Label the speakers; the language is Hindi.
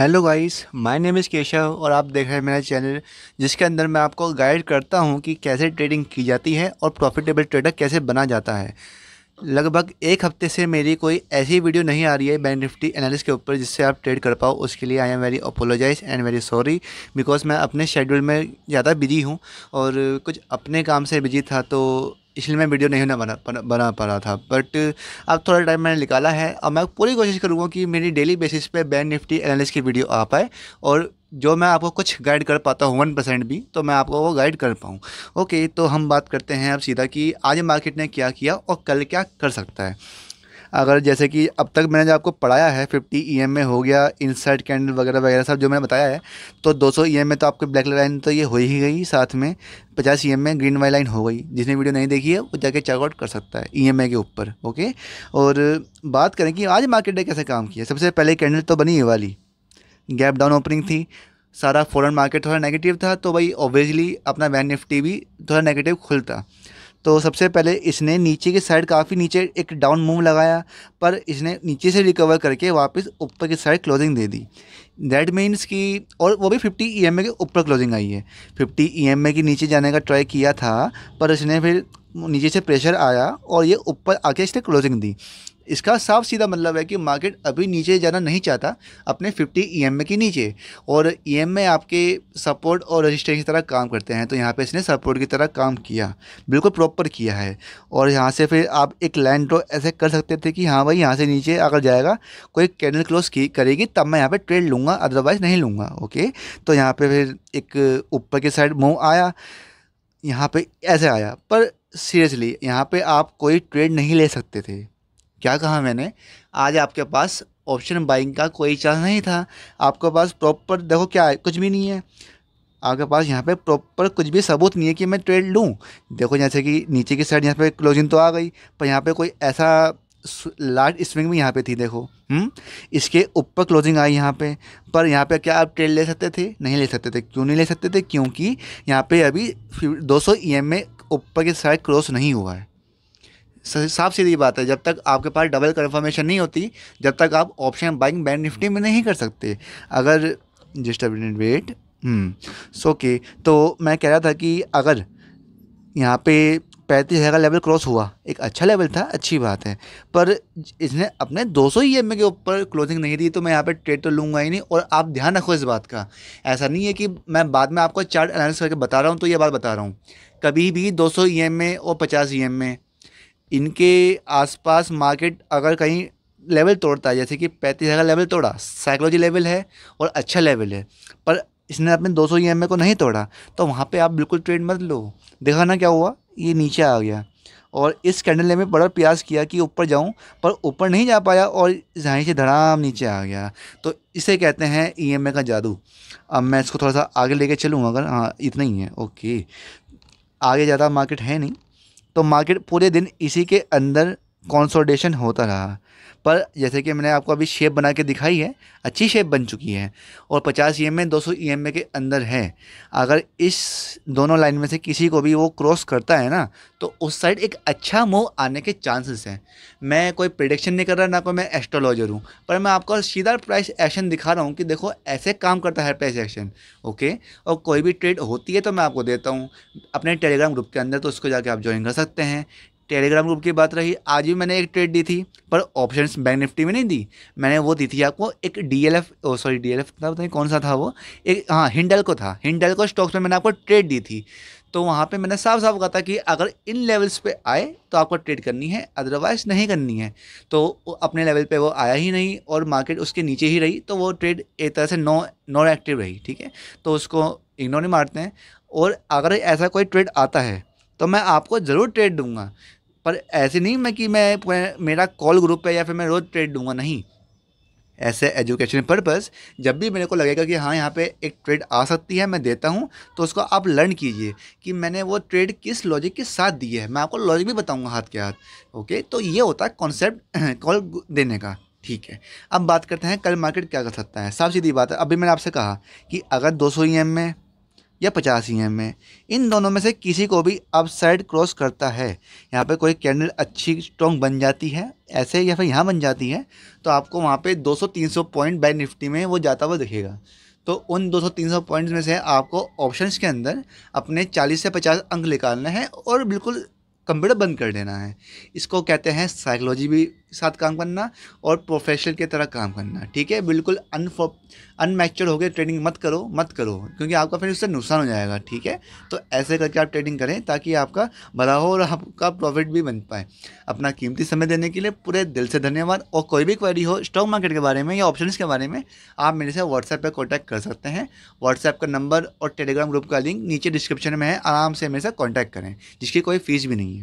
Speaker 1: hello guys my name is Keshav और आप देख रहे हैं मेरा चैनल जिसके अंदर मैं आपको गाइड करता हूं कि कैसे ट्रेडिंग की जाती है और प्रॉफिटेबल ट्रेडर कैसे बना जाता है लगभग एक हफ्ते से मेरी कोई ऐसी वीडियो नहीं आ रही है बैंक निफ्टी एनालिस के ऊपर जिससे आप ट्रेड कर पाओ उसके लिए I am very apologize and very sorry because मैं अपने शेड्यूल में ज़्यादा बिजी हूँ और कुछ अपने काम से बिजी था तो इसलिए मैं वीडियो नहीं बना बना पा रहा था बट अब थोड़ा टाइम मैंने निकाला है और मैं पूरी कोशिश करूँगा कि मेरी डेली बेसिस पे बैन निफ्टी एनालिस की वीडियो आ पाए और जो मैं आपको कुछ गाइड कर पाता हूँ वन परसेंट भी तो मैं आपको वो गाइड कर पाऊँ ओके तो हम बात करते हैं अब सीधा कि आज मार्केट ने क्या किया और कल क्या कर सकता है अगर जैसे कि अब तक मैंने जो आपको पढ़ाया है फिफ्टी ई e में हो गया इंसर्ट कैंडल वगैरह वगैरह सब जो मैंने बताया है तो दो सौ e में तो आपके ब्लैक लाइन तो ये हो ही गई साथ में पचास ई e में ग्रीन वाई लाइन हो गई जिसने वीडियो नहीं देखी है वो जाके चेकआउट कर सकता है ई के ऊपर ओके और बात करें कि आज मार्केट ने कैसे काम किया सबसे पहले कैंडल तो बनी है वाली गैप डाउन ओपनिंग थी सारा फॉरन मार्केट थोड़ा नेगेटिव था तो भाई ऑब्वियसली अपना वैन निफ्टी भी थोड़ा नेगेटिव खुलता तो सबसे पहले इसने नीचे की साइड काफ़ी नीचे एक डाउन मूव लगाया पर इसने नीचे से रिकवर करके वापस ऊपर की साइड क्लोजिंग दे दी दैट मीन्स कि और वो भी 50 ई के ऊपर क्लोजिंग आई है 50 ई एम के नीचे जाने का ट्राई किया था पर इसने फिर नीचे से प्रेशर आया और ये ऊपर आके इसने क्लोजिंग दी इसका साफ सीधा मतलब है कि मार्केट अभी नीचे जाना नहीं चाहता अपने 50 ई e के नीचे और ई e आपके सपोर्ट और रजिस्ट्रेशन की तरह काम करते हैं तो यहाँ पे इसने सपोर्ट की तरह काम किया बिल्कुल प्रॉपर किया है और यहाँ से फिर आप एक लाइन ड्रॉ ऐसे कर सकते थे कि हाँ भाई यहाँ से नीचे अगर जाएगा कोई कैंडल क्लोज की करेगी तब मैं यहाँ पर ट्रेड लूँगा अदरवाइज़ नहीं लूँगा ओके तो यहाँ पर फिर एक ऊपर की साइड मूव आया यहाँ पर ऐसे आया पर सीरियसली यहाँ पे आप कोई ट्रेड नहीं ले सकते थे क्या कहा मैंने आज आपके पास ऑप्शन बाइंग का कोई चांस नहीं था आपके पास प्रॉपर देखो क्या है कुछ भी नहीं है आपके पास यहाँ पे प्रॉपर कुछ भी सबूत नहीं है कि मैं ट्रेड लूँ देखो जैसे कि नीचे की साइड यहाँ पे क्लोजिंग तो आ गई पर यहाँ पे कोई ऐसा लार्ज स्विंग भी यहाँ पे थी देखो हम्म इसके ऊपर क्लोजिंग आई यहाँ पे पर यहाँ पे क्या आप ट्रेड ले सकते थे नहीं ले सकते थे क्यों नहीं ले सकते थे क्योंकि यहाँ पर अभी दो सौ में ऊपर की साइड क्रॉस नहीं हुआ है साफ सीधी बात है जब तक आपके पास डबल कन्फर्मेशन नहीं होती जब तक आप ऑप्शन बाइंग बैंक निफ्टी में नहीं कर सकते अगर जस्ट वेट सो के तो मैं कह रहा था कि अगर यहाँ पे पैंतीस हज़ार का लेवल क्रॉस हुआ एक अच्छा लेवल था अच्छी बात है पर इसने अपने 200 सौ ई e के ऊपर क्लोजिंग नहीं दी तो मैं यहाँ पे ट्रेड तो लूँगा ही नहीं और आप ध्यान रखो इस बात का ऐसा नहीं है कि मैं बाद में आपको चार्ट एनालिस करके बता रहा हूँ तो ये बात बता रहा हूँ कभी भी 200 सौ ई e और पचास ई e में इनके आसपास मार्केट अगर कहीं लेवल तोड़ता है जैसे कि पैंतीस हज़ार लेवल तोड़ा साइकोलॉजी लेवल है और अच्छा लेवल है पर इसने अपने दो सौ ई को नहीं तोड़ा तो वहाँ पे आप बिल्कुल ट्रेड मत लो देखा ना क्या हुआ ये नीचे आ गया और इस कैंडल ने मैं बड़ा प्रयास किया कि ऊपर जाऊं पर ऊपर नहीं जा पाया और जहाँ से धड़ाम नीचे आ गया तो इसे कहते हैं ई का जादू अब मैं इसको थोड़ा सा आगे लेके चलूँ अगर हाँ इतना ही है ओके आगे ज़्यादा मार्केट है नहीं तो मार्केट पूरे दिन इसी के अंदर कॉन्सोडेशन होता रहा पर जैसे कि मैंने आपको अभी शेप बना के दिखाई है अच्छी शेप बन चुकी है और 50 ई एम ए दो सौ ई एम ए के अंदर है अगर इस दोनों लाइन में से किसी को भी वो क्रॉस करता है ना तो उस साइड एक अच्छा मूव आने के चांसेस हैं मैं कोई प्रिडिक्शन नहीं कर रहा ना कोई मैं एस्ट्रोलॉजर हूँ पर मैं आपको सीधा प्राइस एक्शन दिखा रहा हूँ कि देखो ऐसे काम करता है प्राइस एक्शन ओके और कोई भी ट्रेड होती है तो मैं आपको देता हूँ अपने टेलीग्राम ग्रुप के अंदर तो उसको जाके आप ज्वाइन कर सकते हैं टेलीग्राम ग्रुप की बात रही आज भी मैंने एक ट्रेड दी थी पर ऑप्शंस बैंक निफ्टी में नहीं दी मैंने वो दी थी आपको एक D L F sorry D L F था कौन सा था वो एक हाँ हिंडल को था हिंडल को स्टॉक्स में मैंने आपको ट्रेड दी थी तो वहाँ पे मैंने साफ साफ कहा था कि अगर इन लेवल्स पे आए तो आपको ट्रेड करनी है अदरवाइज नहीं करनी है तो अपने लेवल पे वो आया ही नहीं और मार्केट उसके नीचे ही रही तो वो ट्रेड एक तरह से नो नॉन एक्टिव रही ठीक है तो उसको इग्नोर नहीं मारते हैं और अगर ऐसा कोई ट्रेड आता है तो मैं आपको ज़रूर ट्रेड दूंगा पर ऐसे नहीं मैं कि मैं मेरा कॉल ग्रुप है या फिर मैं रोज़ ट्रेड दूंगा नहीं ऐसे एजुकेशन पर्पस जब भी मेरे को लगेगा कि हाँ यहाँ पे एक ट्रेड आ सकती है मैं देता हूँ तो उसको आप लर्न कीजिए कि मैंने वो ट्रेड किस लॉजिक के साथ दी है मैं आपको लॉजिक भी बताऊँगा हाथ के हाथ ओके तो ये होता है कॉन्सेप्ट कॉल देने का ठीक है अब बात करते हैं कल मार्केट क्या कर सकता है साफ सीधी बात है अभी मैंने आपसे कहा कि अगर दो सौ ई एम में या पचास ई एम इन दोनों में से किसी को भी अपसाइड क्रॉस करता है यहाँ पे कोई कैंडल अच्छी स्ट्रॉन्ग बन जाती है ऐसे या फिर यहाँ बन जाती है तो आपको वहाँ पे 200-300 पॉइंट बाय निफ्टी में वो जाता हुआ दिखेगा तो उन 200-300 पॉइंट्स में से आपको ऑप्शंस के अंदर अपने 40 से 50 अंक निकालना है और बिल्कुल कंप्यूटर बंद कर देना है इसको कहते हैं साइकोलॉजी भी साथ काम करना और प्रोफेशनल के तरह काम करना ठीक है बिल्कुल अनफो हो होकर ट्रेडिंग मत करो मत करो क्योंकि आपका फिर उससे नुकसान हो जाएगा ठीक है तो ऐसे करके आप ट्रेडिंग करें ताकि आपका भला हो और आपका प्रॉफिट भी बन पाए अपना कीमती समय देने के लिए पूरे दिल से धन्यवाद और कोई भी क्वेरी हो स्टॉक मार्केट के बारे में या ऑप्शन के बारे में आप मेरे से व्हाट्सएप पर कॉन्टैक्ट कर सकते हैं व्हाट्सएप का नंबर और टेलीग्राम ग्रुप का लिंक नीचे डिस्क्रिप्शन में है आराम से मेरे से कॉन्टैक्ट करें जिसकी कोई फीस भी नहीं है